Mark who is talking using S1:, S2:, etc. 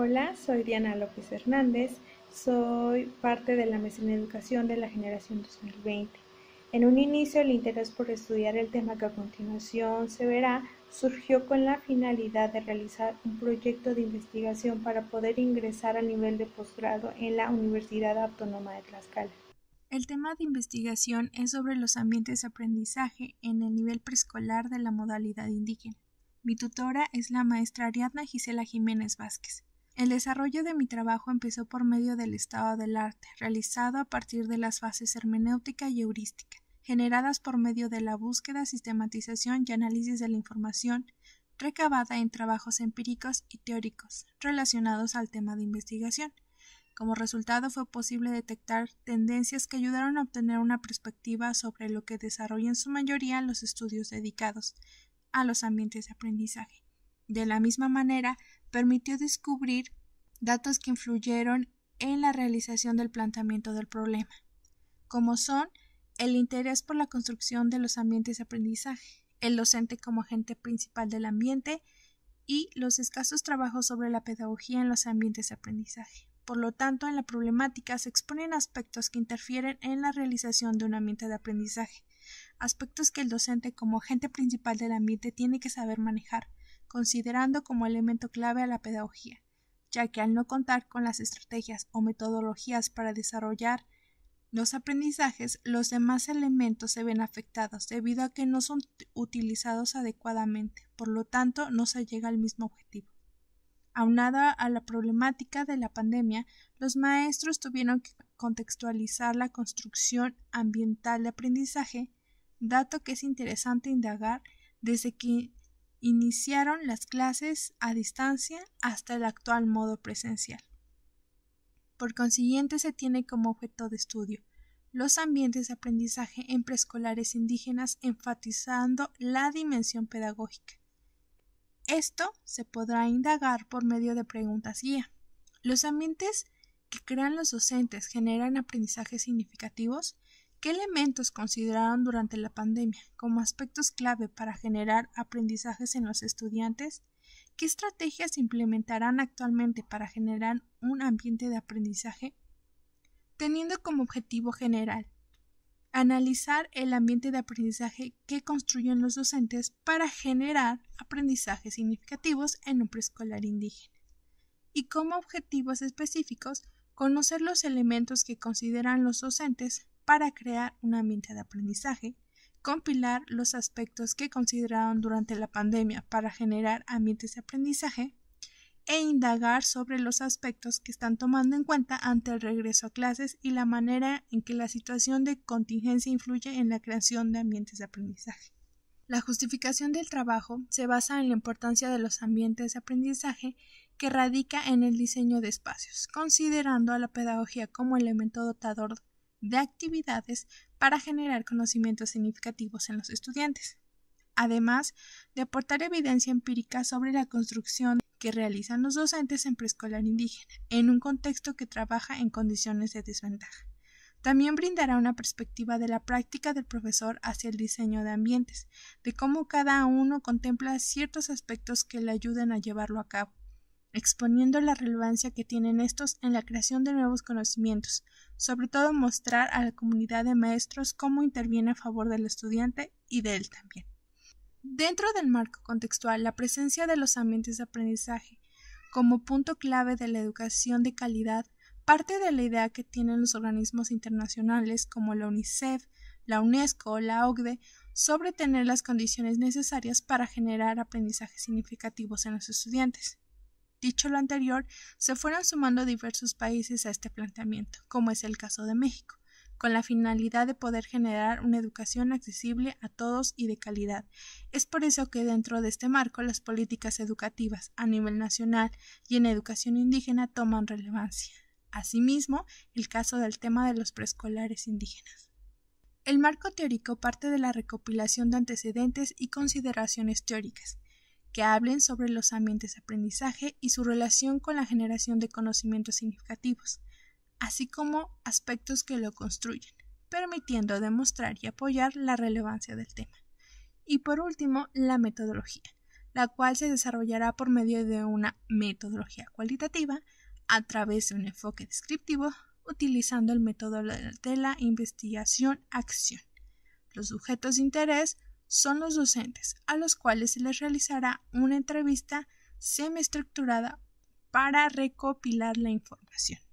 S1: Hola, soy Diana López Hernández, soy parte de la Mesa en Educación de la Generación 2020. En un inicio, el interés por estudiar el tema que a continuación se verá surgió con la finalidad de realizar un proyecto de investigación para poder ingresar a nivel de posgrado en la Universidad Autónoma de Tlaxcala. El tema de investigación es sobre los ambientes de aprendizaje en el nivel preescolar de la modalidad indígena. Mi tutora es la maestra Ariadna Gisela Jiménez Vázquez. El desarrollo de mi trabajo empezó por medio del estado del arte, realizado a partir de las fases hermenéutica y heurística, generadas por medio de la búsqueda, sistematización y análisis de la información recabada en trabajos empíricos y teóricos relacionados al tema de investigación. Como resultado fue posible detectar tendencias que ayudaron a obtener una perspectiva sobre lo que desarrollan en su mayoría los estudios dedicados a los ambientes de aprendizaje. De la misma manera, permitió descubrir datos que influyeron en la realización del planteamiento del problema, como son el interés por la construcción de los ambientes de aprendizaje, el docente como agente principal del ambiente y los escasos trabajos sobre la pedagogía en los ambientes de aprendizaje. Por lo tanto, en la problemática se exponen aspectos que interfieren en la realización de un ambiente de aprendizaje, aspectos que el docente como agente principal del ambiente tiene que saber manejar, considerando como elemento clave a la pedagogía, ya que al no contar con las estrategias o metodologías para desarrollar los aprendizajes, los demás elementos se ven afectados debido a que no son utilizados adecuadamente, por lo tanto no se llega al mismo objetivo. Aunada a la problemática de la pandemia, los maestros tuvieron que contextualizar la construcción ambiental de aprendizaje, dato que es interesante indagar desde que iniciaron las clases a distancia hasta el actual modo presencial. Por consiguiente, se tiene como objeto de estudio los ambientes de aprendizaje en preescolares indígenas enfatizando la dimensión pedagógica. Esto se podrá indagar por medio de preguntas guía. Los ambientes que crean los docentes generan aprendizajes significativos ¿Qué elementos consideraron durante la pandemia como aspectos clave para generar aprendizajes en los estudiantes? ¿Qué estrategias implementarán actualmente para generar un ambiente de aprendizaje? Teniendo como objetivo general analizar el ambiente de aprendizaje que construyen los docentes para generar aprendizajes significativos en un preescolar indígena y como objetivos específicos conocer los elementos que consideran los docentes para crear un ambiente de aprendizaje, compilar los aspectos que consideraron durante la pandemia para generar ambientes de aprendizaje e indagar sobre los aspectos que están tomando en cuenta ante el regreso a clases y la manera en que la situación de contingencia influye en la creación de ambientes de aprendizaje. La justificación del trabajo se basa en la importancia de los ambientes de aprendizaje que radica en el diseño de espacios, considerando a la pedagogía como elemento dotador de actividades para generar conocimientos significativos en los estudiantes, además de aportar evidencia empírica sobre la construcción que realizan los docentes en preescolar indígena, en un contexto que trabaja en condiciones de desventaja. También brindará una perspectiva de la práctica del profesor hacia el diseño de ambientes, de cómo cada uno contempla ciertos aspectos que le ayudan a llevarlo a cabo exponiendo la relevancia que tienen estos en la creación de nuevos conocimientos, sobre todo mostrar a la comunidad de maestros cómo interviene a favor del estudiante y de él también. Dentro del marco contextual, la presencia de los ambientes de aprendizaje como punto clave de la educación de calidad parte de la idea que tienen los organismos internacionales como la UNICEF, la UNESCO o la OCDE sobre tener las condiciones necesarias para generar aprendizajes significativos en los estudiantes. Dicho lo anterior, se fueron sumando diversos países a este planteamiento, como es el caso de México, con la finalidad de poder generar una educación accesible a todos y de calidad. Es por eso que dentro de este marco las políticas educativas a nivel nacional y en educación indígena toman relevancia. Asimismo, el caso del tema de los preescolares indígenas. El marco teórico parte de la recopilación de antecedentes y consideraciones teóricas, hablen sobre los ambientes de aprendizaje y su relación con la generación de conocimientos significativos, así como aspectos que lo construyen, permitiendo demostrar y apoyar la relevancia del tema. Y por último, la metodología, la cual se desarrollará por medio de una metodología cualitativa a través de un enfoque descriptivo utilizando el método de la investigación-acción. Los sujetos de interés son los docentes, a los cuales se les realizará una entrevista semiestructurada para recopilar la información.